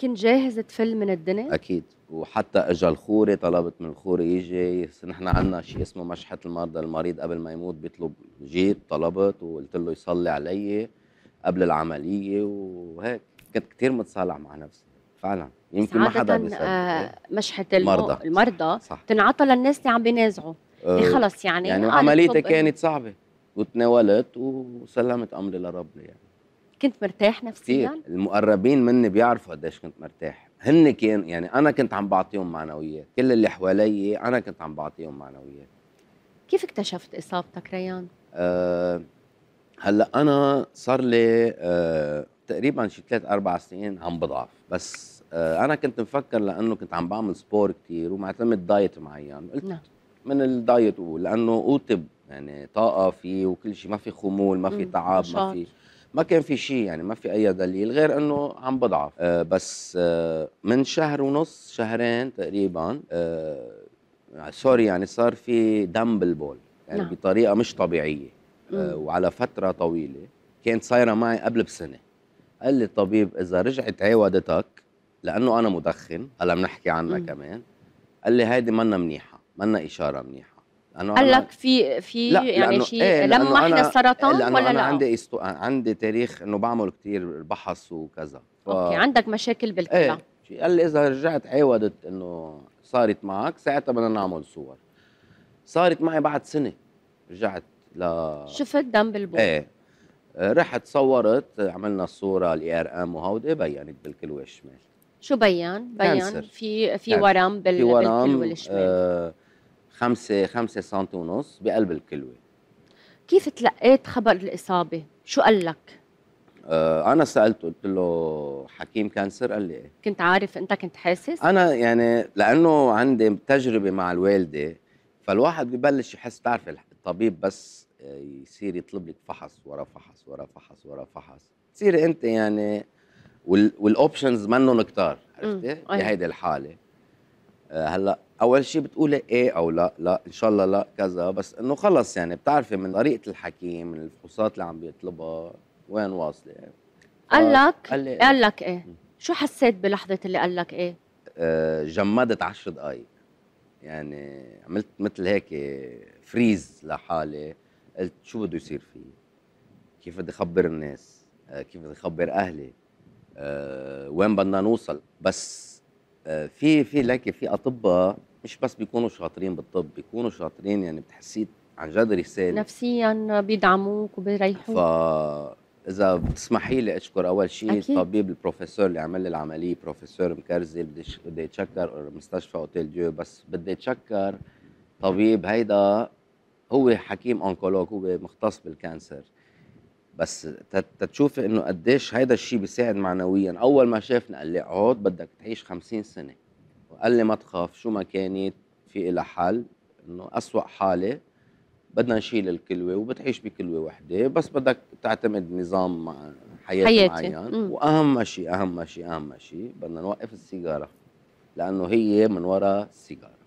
كنت جاهز تفل من الدنيا؟ اكيد وحتى اجى الخوري طلبت من الخوري يجي نحن عندنا شيء اسمه مشحة المرضى المريض قبل ما يموت بيطلب جيت طلبت وقلت له يصلي علي قبل العمليه وهيك كنت كثير متصالح مع نفسي فعلا يمكن ما حدا بيسأل آه مشحة المرضى, المرضى تنعطى للناس اللي عم بينازعوا آه إيه، خلص يعني يعني آه، عمليتي كانت صعبه وتناولت وسلمت امري لربي يعني كنت مرتاح نفسيا؟ المقربين مني بيعرفوا قديش كنت مرتاح هن كان يعني انا كنت عم بعطيهم معنويات كل اللي حوالي انا كنت عم بعطيهم معنويات كيف اكتشفت اصابتك ريان أه هلا انا صار لي أه تقريبا شي ثلاث اربع سنين عم بضعف بس أه انا كنت مفكر لانه كنت عم بعمل سبور كثير ومعتمد دايت معين قلت نعم. من الدايت لانه اوتب يعني طاقه فيه وكل شيء ما في خمول ما في تعب ما في ما كان في شيء يعني ما في اي دليل غير انه عم بضعف أه بس أه من شهر ونص شهرين تقريبا أه سوري يعني صار في دم بالبول يعني نعم. بطريقه مش طبيعيه أه وعلى فتره طويله كانت صايره معي قبل بسنه قال لي الطبيب اذا رجعت عودتك لانه انا مدخن هلا بنحكي عنها كمان قال لي هيدي منا منيحه منا اشاره منيحه لانه قال لك في في يعني شيء إيه لما احنا السرطان إيه، لأنه ولا أنا لا؟ عندي استو... عندي تاريخ انه بعمل كثير بحث وكذا ف... اوكي عندك مشاكل بالكلى إيه. قال لي اذا رجعت عاودت انه صارت معك ساعتها بدنا نعمل صور صارت معي بعد سنه رجعت ل شفت دم بالبول ايه رحت صورت عملنا الصوره الاي ار ام وهودي إيه، بينت بالكلوي الشمال شو بين؟ بين في في ورم بال... في ورم بالكلوي الشمال آه خمسة خمسة سم ونص بقلب الكلوه كيف تلقيت خبر الاصابه؟ شو قال لك؟ آه انا سالته قلت له حكيم كانسر قال لي ايه كنت عارف انت كنت حاسس؟ انا يعني لانه عندي تجربه مع الوالده فالواحد ببلش يحس تعرف الطبيب بس آه، يصير يطلب لك فحص ورا فحص ورا فحص ورا فحص تصير انت يعني والاوبشنز منهم كتار عرفتي؟ أيوة. بهيدي الحاله آه، هلا اول شيء بتقولي ايه او لا لا ان شاء الله لا كذا بس انه خلص يعني بتعرفي من طريقه الحكي من الفحوصات اللي عم بيطلبها وين واصله يعني قال لك قال لي إيه؟ قال لك ايه شو حسيت بلحظه اللي قال لك ايه آه، جمدت عشر دقائق يعني عملت مثل هيك فريز لحالي قلت شو بده يصير في كيف بدي اخبر الناس آه، كيف بدي اخبر اهلي آه، وين بدنا نوصل بس في في لك في اطباء مش بس بيكونوا شاطرين بالطب بيكونوا شاطرين يعني بتحسيه عن جد رساله نفسيا بيدعموك وبيريحوك فاذا بتسمحي لي اشكر اول شيء الطبيب البروفيسور اللي عمل لي العمليه بروفيسور مكرزي بدي بدي اتشكر مستشفى اوتيل ديو بس بدي اتشكر طبيب هيدا هو حكيم اونكولوج هو مختص بالكانسر بس تتشوف انه قديش هيدا الشيء بيساعد معنويا اول ما شافنا قال لي اقعد بدك تعيش 50 سنه قال لي ما تخاف شو ما كانت في لها حل انه اسوء حاله بدنا نشيل الكلوه وبتعيش بكلوه وحده بس بدك تعتمد نظام حياه حياتي. معين م. واهم شيء اهم شيء اهم شيء بدنا نوقف السيجاره لانه هي من وراء السيجاره